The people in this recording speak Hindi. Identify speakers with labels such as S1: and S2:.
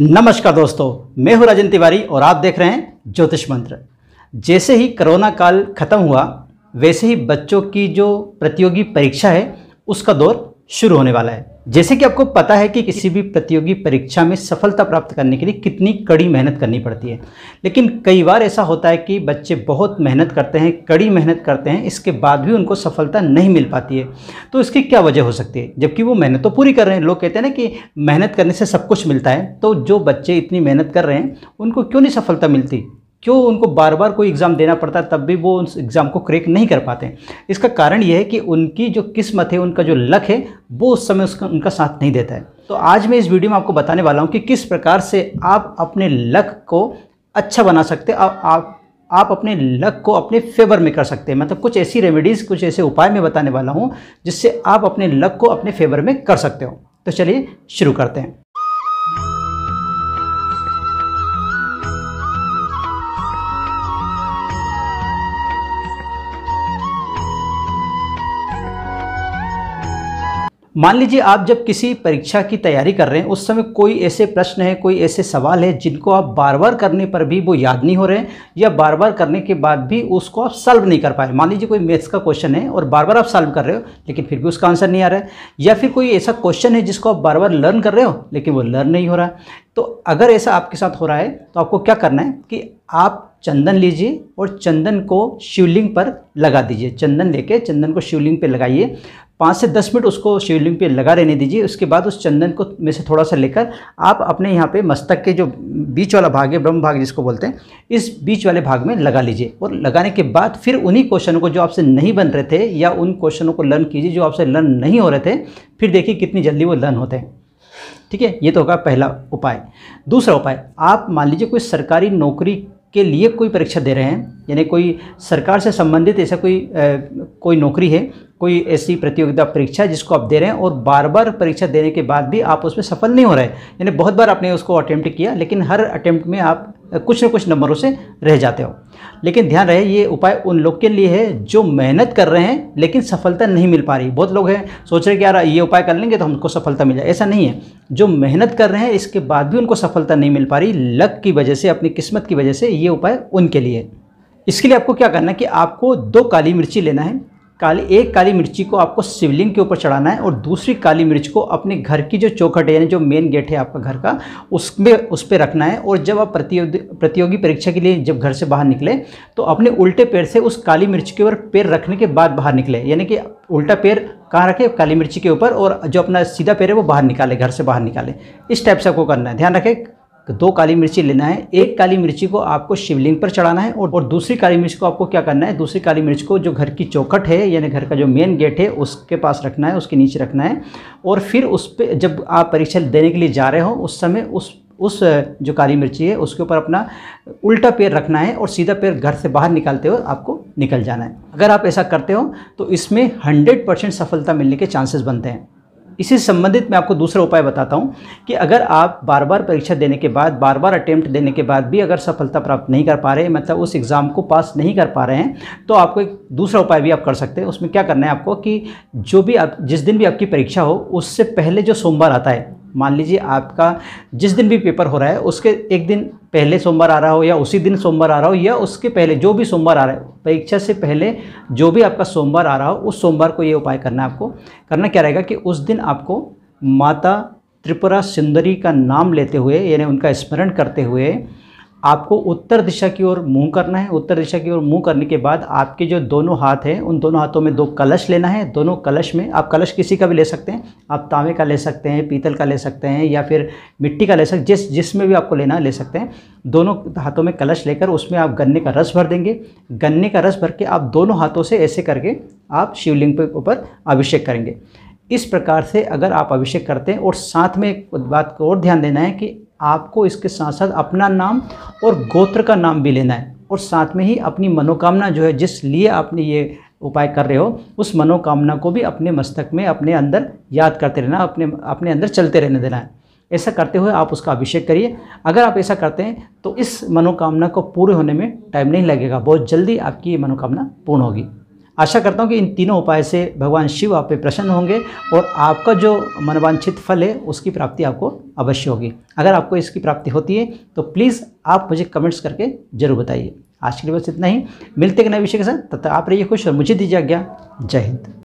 S1: नमस्कार दोस्तों मैं हूं राजन तिवारी और आप देख रहे हैं ज्योतिष मंत्र जैसे ही कोरोना काल खत्म हुआ वैसे ही बच्चों की जो प्रतियोगी परीक्षा है उसका दौर शुरू होने वाला है जैसे कि आपको पता है कि किसी भी प्रतियोगी परीक्षा में सफलता प्राप्त करने के लिए कितनी कड़ी मेहनत करनी पड़ती है लेकिन कई बार ऐसा होता है कि बच्चे बहुत मेहनत करते हैं कड़ी मेहनत करते हैं इसके बाद भी उनको सफलता नहीं मिल पाती है तो इसकी क्या वजह हो सकती है जबकि वो मेहनत तो पूरी कर रहे हैं लोग कहते हैं ना कि मेहनत करने से सब कुछ मिलता है तो जो बच्चे इतनी मेहनत कर रहे हैं उनको क्यों नहीं सफलता मिलती क्यों उनको बार बार कोई एग्ज़ाम देना पड़ता है तब भी वो उस एग्ज़ाम को क्रैक नहीं कर पाते इसका कारण यह है कि उनकी जो किस्मत है उनका जो लक है वो उस समय उसका उनका साथ नहीं देता है तो आज मैं इस वीडियो में आपको बताने वाला हूँ कि किस प्रकार से आप अपने लक को अच्छा बना सकते हैं आप आप अपने लक को अपने फेवर में कर सकते हैं मतलब कुछ ऐसी रेमेडीज़ कुछ ऐसे उपाय मैं बताने वाला हूँ जिससे आप अपने लक को अपने फेवर में कर सकते हो तो चलिए शुरू करते हैं मान लीजिए आप जब किसी परीक्षा की तैयारी कर रहे हैं उस समय कोई ऐसे प्रश्न है कोई ऐसे सवाल है जिनको आप बार बार करने पर भी वो याद नहीं हो रहे हैं या बार बार करने के बाद भी उसको आप सॉल्व नहीं कर पाए मान लीजिए कोई मैथ्स का क्वेश्चन है और बार बार आप सॉल्व कर रहे हो लेकिन फिर भी उसका आंसर नहीं आ रहा है या फिर कोई ऐसा क्वेश्चन है जिसको आप बार बार लर्न कर रहे हो लेकिन वो लर्न नहीं हो रहा तो अगर ऐसा आपके साथ हो रहा है तो आपको क्या करना है कि आप चंदन लीजिए और चंदन को शिवलिंग पर लगा दीजिए चंदन लेके चंदन को शिवलिंग पे लगाइए पाँच से दस मिनट उसको शिवलिंग पे लगा रहने दीजिए उसके बाद उस चंदन को में से थोड़ा सा लेकर आप अपने यहाँ पे मस्तक के जो बीच वाला भाग है ब्रह्म भाग जिसको बोलते हैं इस बीच वाले भाग में लगा लीजिए और लगाने के बाद फिर उन्हीं क्वेश्चनों को जो आपसे नहीं बन रहे थे या उन क्वेश्चनों को लर्न कीजिए जो आपसे लर्न नहीं हो रहे थे फिर देखिए कितनी जल्दी वो लर्न होते हैं ठीक है ये तो होगा पहला उपाय दूसरा उपाय आप मान लीजिए कोई सरकारी नौकरी के लिए कोई परीक्षा दे रहे हैं यानी कोई सरकार से संबंधित ऐसा कोई आ, कोई नौकरी है कोई ऐसी प्रतियोगिता परीक्षा जिसको आप दे रहे हैं और बार बार परीक्षा देने के बाद भी आप उसमें सफल नहीं हो रहे यानी बहुत बार आपने उसको अटैम्प्ट किया लेकिन हर अटैम्प्ट में आप कुछ न कुछ नंबरों से रह जाते हो लेकिन ध्यान रहे ये उपाय उन लोग के लिए है जो मेहनत कर रहे हैं लेकिन सफलता नहीं मिल पा रही बहुत लोग हैं सोच रहे कि यार ये उपाय कर लेंगे तो हमको सफलता मिल जाए ऐसा नहीं है जो मेहनत कर रहे हैं इसके बाद भी उनको सफलता नहीं मिल पा रही लक की वजह से अपनी किस्मत की वजह से ये उपाय उनके लिए इसके लिए आपको क्या करना है कि आपको दो काली मिर्ची लेना है काली एक काली मिर्ची को आपको शिवलिंग के ऊपर चढ़ाना है और दूसरी काली मिर्च को अपने घर की जो चौखट है यानी जो मेन गेट है आपका घर का उसमें उस पर रखना है और जब आप प्रतियोगी प्रतियोगी परीक्षा के लिए जब घर से बाहर निकले तो अपने उल्टे पैर से उस काली मिर्च के ऊपर पैर रखने के बाद बाहर निकले यानी कि उल्टा पैर कहाँ रखे काली मिर्ची के ऊपर और जो अपना सीधा पैर है वो बाहर निकाले घर से बाहर निकाले इस टाइप से आपको करना है ध्यान रखें दो काली मिर्ची लेना है एक काली मिर्ची को आपको शिवलिंग पर चढ़ाना है और दूसरी काली मिर्च को आपको क्या करना है दूसरी काली मिर्च को जो घर की चौखट है यानी घर का जो मेन गेट है उसके पास रखना है उसके नीचे रखना है और फिर उस पर जब आप परीक्षा देने के लिए जा रहे हो उस समय उस उस जो काली मिर्ची है उसके ऊपर अपना उल्टा पैर रखना है और सीधा पैर घर से बाहर निकालते हुए आपको निकल जाना है अगर आप ऐसा करते हो तो इसमें 100 परसेंट सफलता मिलने के चांसेस बनते हैं इसी संबंधित मैं आपको दूसरा उपाय बताता हूँ कि अगर आप बार बार परीक्षा देने के बाद बार बार अटैम्प्ट देने के बाद भी अगर सफलता प्राप्त नहीं कर पा रहे मतलब उस एग्ज़ाम को पास नहीं कर पा रहे हैं तो आपको एक दूसरा उपाय भी आप कर सकते हैं उसमें क्या करना है आपको कि जो भी आप जिस दिन भी आपकी परीक्षा हो उससे पहले जो सोमवार आता है मान लीजिए आपका जिस दिन भी पेपर हो रहा है उसके एक दिन पहले सोमवार आ रहा हो या उसी दिन सोमवार आ रहा हो या उसके पहले जो भी सोमवार आ रहा है परीक्षा से पहले जो भी आपका सोमवार आ रहा हो उस सोमवार को ये उपाय करना है आपको करना क्या रहेगा कि उस दिन आपको माता त्रिपुरा सुंदरी का नाम लेते हुए यानी उनका स्मरण करते हुए आपको उत्तर दिशा की ओर मुंह करना है उत्तर दिशा की ओर मुंह करने के बाद आपके जो दोनों हाथ हैं उन दोनों हाथों में दो कलश लेना है दोनों कलश में आप कलश किसी का भी ले सकते हैं आप तांबे का ले सकते हैं पीतल का ले सकते हैं या फिर मिट्टी का ले सकते जिस जिसमें भी आपको लेना ले सकते हैं दोनों हाथों में कलश लेकर उसमें आप गन्ने का रस भर देंगे गन्ने का रस भर के आप दोनों हाथों से ऐसे करके आप शिवलिंग के ऊपर अभिषेक करेंगे इस प्रकार से अगर आप अभिषेक करते हैं और साथ में एक बात को और ध्यान देना है कि आपको इसके साथ साथ अपना नाम और गोत्र का नाम भी लेना है और साथ में ही अपनी मनोकामना जो है जिस लिए आपने ये उपाय कर रहे हो उस मनोकामना को भी अपने मस्तक में अपने अंदर याद करते रहना अपने अपने अंदर चलते रहने देना है ऐसा करते हुए आप उसका अभिषेक करिए अगर आप ऐसा करते हैं तो इस मनोकामना को पूरे होने में टाइम नहीं लगेगा बहुत जल्दी आपकी ये मनोकामना पूर्ण होगी आशा करता हूँ कि इन तीनों उपाय से भगवान शिव आप पे प्रसन्न होंगे और आपका जो मनवांछित फल है उसकी प्राप्ति आपको अवश्य होगी अगर आपको इसकी प्राप्ति होती है तो प्लीज़ आप मुझे कमेंट्स करके ज़रूर बताइए आज के लिए बस इतना ही मिलते हैं नए विषय के साथ तब तक आप रहिए खुश और मुझे दीजिए आज्ञा जय हिंद